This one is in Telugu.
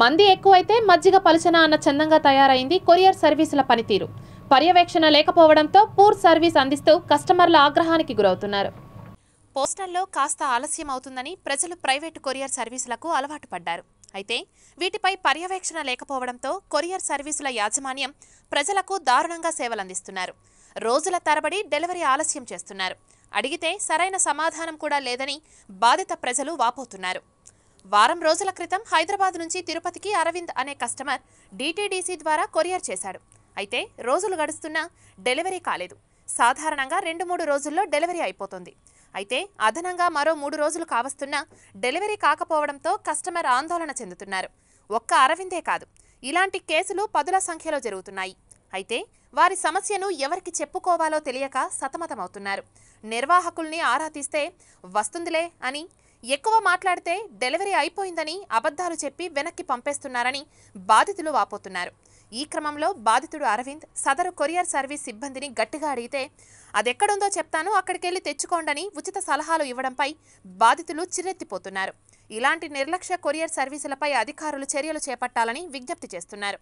మంది ఎక్కువైతే మజ్జిగ పలుచన అన్న చందంగా తయారైంది కొరియర్ సర్వీసుల పనితీరు పర్యవేక్షణ లేకపోవడంతో పూర్ సర్వీస్ అందిస్తూ కస్టమర్ల ఆగ్రహానికి గురవుతున్నారు పోస్టల్లో కాస్త ఆలస్యం అవుతుందని ప్రజలు ప్రైవేటు కొరియర్ సర్వీసులకు అలవాటు పడ్డారు అయితే వీటిపై పర్యవేక్షణ లేకపోవడంతో కొరియర్ సర్వీసుల యాజమాన్యం ప్రజలకు దారుణంగా సేవలందిస్తున్నారు రోజుల తరబడి డెలివరీ ఆలస్యం చేస్తున్నారు అడిగితే సరైన సమాధానం కూడా లేదని బాధిత ప్రజలు వాపోతున్నారు వారం రోజుల క్రితం హైదరాబాద్ నుంచి తిరుపతికి అరవింద్ అనే కస్టమర్ డీటీడీసీ ద్వారా కొరియర్ చేశాడు అయితే రోజులు గడుస్తున్నా డెలివరీ కాలేదు సాధారణంగా రెండు మూడు రోజుల్లో డెలివరీ అయిపోతుంది అయితే అదనంగా మరో మూడు రోజులు కావస్తున్నా డెలివరీ కాకపోవడంతో కస్టమర్ ఆందోళన చెందుతున్నారు ఒక్క అరవిందే కాదు ఇలాంటి కేసులు పదుల సంఖ్యలో జరుగుతున్నాయి అయితే వారి సమస్యను ఎవరికి చెప్పుకోవాలో తెలియక సతమతమవుతున్నారు నిర్వాహకుల్ని ఆరా తీస్తే వస్తుందిలే అని ఎక్కువ మాట్లాడితే డెలివరీ అయిపోయిందని అబద్ధాలు చెప్పి వెనక్కి పంపేస్తున్నారని బాధితులు వాపోతున్నారు ఈ క్రమంలో బాధితుడు అరవింద్ సదరు కొరియర్ సర్వీస్ సిబ్బందిని గట్టిగా అడిగితే అదెక్కడుందో చెప్తాను అక్కడికెళ్ళి తెచ్చుకోండని ఉచిత సలహాలు ఇవ్వడంపై బాధితులు చిరెత్తిపోతున్నారు ఇలాంటి నిర్లక్ష్య కొరియర్ సర్వీసులపై అధికారులు చర్యలు చేపట్టాలని విజ్ఞప్తి చేస్తున్నారు